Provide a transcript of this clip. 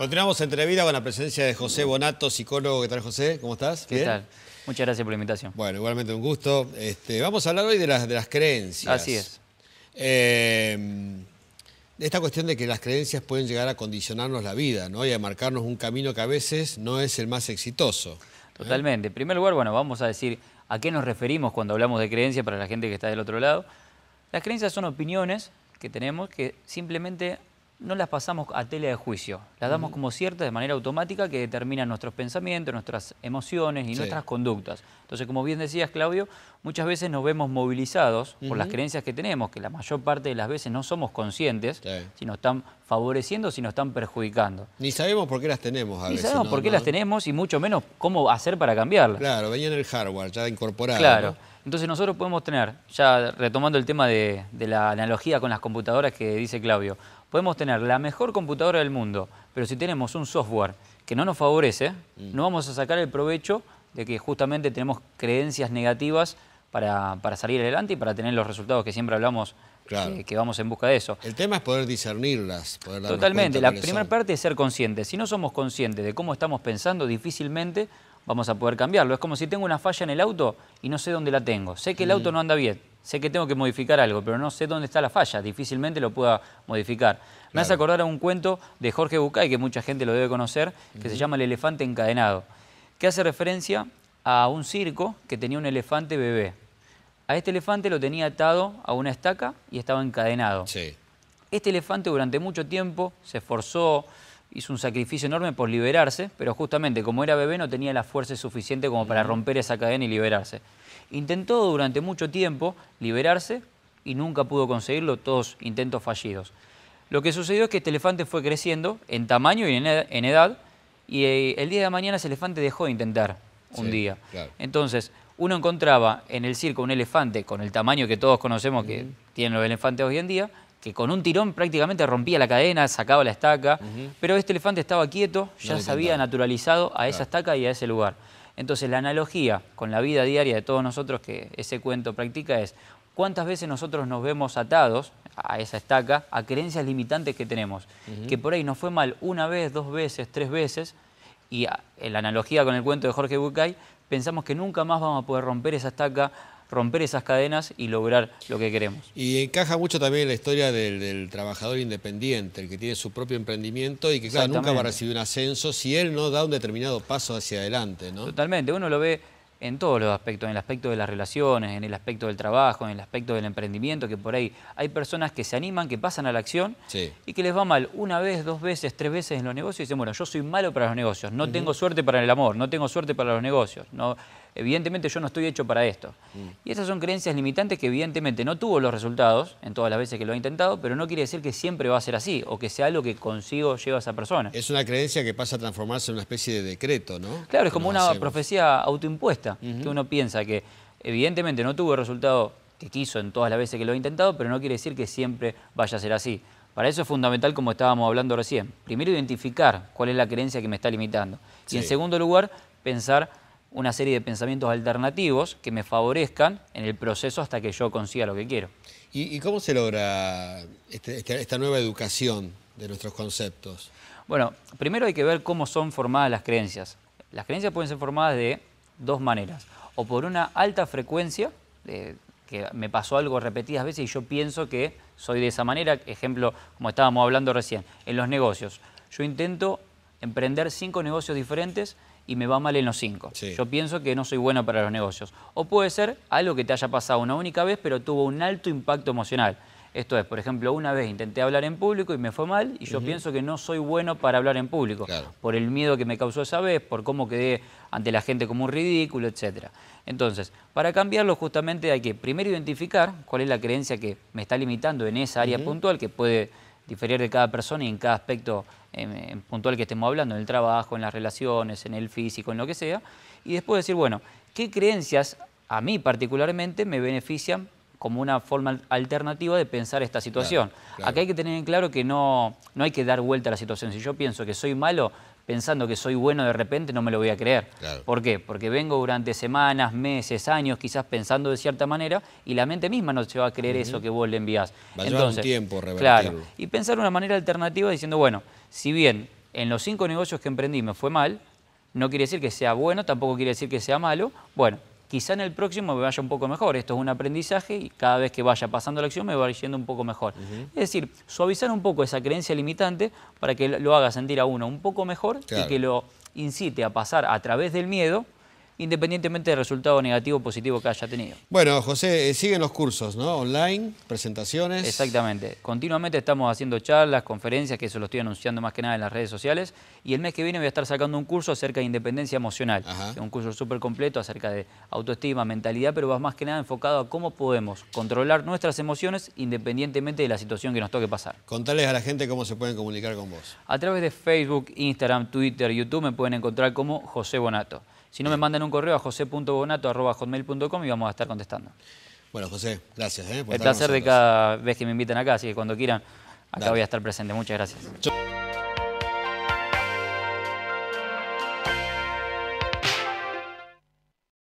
Continuamos entrevista con la presencia de José Bonato, psicólogo. ¿Qué tal, José? ¿Cómo estás? ¿Qué tal? Muchas gracias por la invitación. Bueno, igualmente un gusto. Este, vamos a hablar hoy de las, creencias. Así es. Em, esta cuestión de que las creencias pueden llegar a condicionarnos la vida ¿no? y a marcarnos un camino que a veces no es el más exitoso. Totalmente. En primer lugar, bueno, vamos a decir a qué nos referimos cuando hablamos de creencias para la gente que está del otro lado. Las creencias son opiniones que tenemos que simplemente no las pasamos a tela de juicio, las damos como ciertas de manera automática que determinan nuestros pensamientos, nuestras emociones y nuestras conductas. Entonces, como bien decías, Claudio, muchas veces nos vemos movilizados por las creencias que tenemos, que la mayor parte de las veces no somos conscientes si nos están favoreciendo o si nos están perjudicando. Ni sabemos por qué las tenemos a veces. Ni sabemos por qué las tenemos y mucho menos cómo hacer para cambiarlas. Claro, venía en el hardware ya incorporado. Claro. Entonces nosotros podemos tener, ya retomando el tema de, la analogía con las computadoras que dice Claudio, podemos tener la mejor computadora del mundo, pero si tenemos un software que no nos favorece, mm. no vamos a sacar el provecho de que justamente tenemos creencias negativas para, salir adelante y para tener los resultados que siempre hablamos Que, vamos en busca de eso. El tema es poder discernirlas. Totalmente, la primera parte es ser consciente. Si no somos conscientes de cómo estamos pensando, difícilmente vamos a poder cambiarlo. Es como si tengo una falla en el auto y no sé dónde la tengo. Sé que el auto mm. no anda bien, sé que tengo que modificar algo, pero no sé dónde está la falla, difícilmente lo pueda modificar. Me hace acordar a un cuento de Jorge Bucay, que mucha gente lo debe conocer, que se llama El elefante encadenado, que hace referencia a un circo que tenía un elefante bebé. A este elefante lo tenía atado a una estaca y estaba encadenado. Este elefante durante mucho tiempo se esforzó, hizo un sacrificio enorme por liberarse, pero justamente como era bebé no tenía la fuerza suficiente como para romper esa cadena y liberarse. Intentó durante mucho tiempo liberarse y nunca pudo conseguirlo, todos intentos fallidos. Lo que sucedió es que este elefante fue creciendo en tamaño y en edad, y eh, el día de mañana ese elefante dejó de intentar un día. Entonces, uno encontraba en el circo un elefante con el tamaño que todos conocemos que tiene tienen los elefantes hoy en día, que con un tirón prácticamente rompía la cadena, sacaba la estaca, pero este elefante estaba quieto, ya se había naturalizado a esa estaca y a ese lugar. Entonces la analogía con la vida diaria de todos nosotros que ese cuento practica es cuántas veces nosotros nos vemos atados a esa estaca, a creencias limitantes que tenemos, que por ahí nos fue mal una vez, dos veces, tres veces, y en la analogía con el cuento de Jorge Bucay, pensamos que nunca más vamos a poder romper esa estaca, romper esas cadenas y lograr lo que queremos. Y encaja mucho también la historia del, trabajador independiente, el que tiene su propio emprendimiento y que claro, nunca va a recibir un ascenso si él no da un determinado paso hacia adelante. ¿no? Totalmente, uno lo ve en todos los aspectos, en el aspecto de las relaciones, en el aspecto del trabajo, en el aspecto del emprendimiento, que por ahí hay personas que se animan, que pasan a la acción y que les va mal una vez, dos veces, tres veces en los negocios y dicen, bueno, yo soy malo para los negocios, no tengo suerte para el amor, no tengo suerte para los negocios, no, evidentemente yo no estoy hecho para esto. Mm. Y esas son creencias limitantes que evidentemente no tuvo los resultados en todas las veces que lo ha intentado, pero no quiere decir que siempre va a ser así o que sea algo que consigo lleva a esa persona. Es una creencia que pasa a transformarse en una especie de decreto, ¿no? Claro, es como una profecía autoimpuesta, que uno piensa que evidentemente no tuvo el resultado que quiso en todas las veces que lo ha intentado, pero no quiere decir que siempre vaya a ser así. Para eso es fundamental, como estábamos hablando recién, primero identificar cuál es la creencia que me está limitando. Y en segundo lugar, pensar una serie de pensamientos alternativos que me favorezcan en el proceso hasta que yo consiga lo que quiero. ¿Y, cómo se logra este, este, esta nueva educación de nuestros conceptos? Bueno, primero hay que ver cómo son formadas las creencias. Las creencias pueden ser formadas de dos maneras, o por una alta frecuencia, de, que me pasó algo repetidas veces y yo pienso que soy de esa manera, ejemplo, como estábamos hablando recién, en los negocios. Yo intento emprender cinco negocios diferentes y me va mal en los cinco. Yo pienso que no soy bueno para los negocios. O puede ser algo que te haya pasado una única vez, pero tuvo un alto impacto emocional. Esto es, por ejemplo, una vez intenté hablar en público y me fue mal y yo pienso que no soy bueno para hablar en público, por el miedo que me causó esa vez, por cómo quedé ante la gente como un ridículo, etc. Entonces, para cambiarlo justamente hay que primero identificar cuál es la creencia que me está limitando en esa área puntual que puede diferir de cada persona y en cada aspecto en puntual que estemos hablando, en el trabajo, en las relaciones, en el físico, en lo que sea, y después decir, bueno, ¿qué creencias a mí particularmente me benefician como una forma alternativa de pensar esta situación. Acá hay que tener en claro que no, no hay que dar vuelta a la situación. Si yo pienso que soy malo, pensando que soy bueno de repente, no me lo voy a creer. ¿Por qué? Porque vengo durante semanas, meses, años, quizás pensando de cierta manera y la mente misma no se va a creer eso que vos le envías. Va Entonces, un tiempo Claro. Y pensar una manera alternativa diciendo, bueno, si bien en los cinco negocios que emprendí me fue mal, no quiere decir que sea bueno, tampoco quiere decir que sea malo. Bueno, quizá en el próximo me vaya un poco mejor. Esto es un aprendizaje y cada vez que vaya pasando la acción me va yendo un poco mejor. Es decir, suavizar un poco esa creencia limitante para que lo haga sentir a uno un poco mejor y que lo incite a pasar a través del miedo independientemente del resultado negativo o positivo que haya tenido. Bueno, José, eh, siguen los cursos, ¿no? Online, presentaciones. Exactamente. Continuamente estamos haciendo charlas, conferencias, que eso lo estoy anunciando más que nada en las redes sociales. Y el mes que viene voy a estar sacando un curso acerca de independencia emocional. Un curso súper completo acerca de autoestima, mentalidad, pero más que nada enfocado a cómo podemos controlar nuestras emociones independientemente de la situación que nos toque pasar. Contales a la gente cómo se pueden comunicar con vos. A través de Facebook, Instagram, Twitter, YouTube me pueden encontrar como José Bonato. Si no, me mandan un correo a jose.bonato.com y vamos a estar contestando. Bueno, José, gracias. ¿eh? El placer de cada vez que me inviten acá, así que cuando quieran, acá voy a estar presente. Muchas gracias.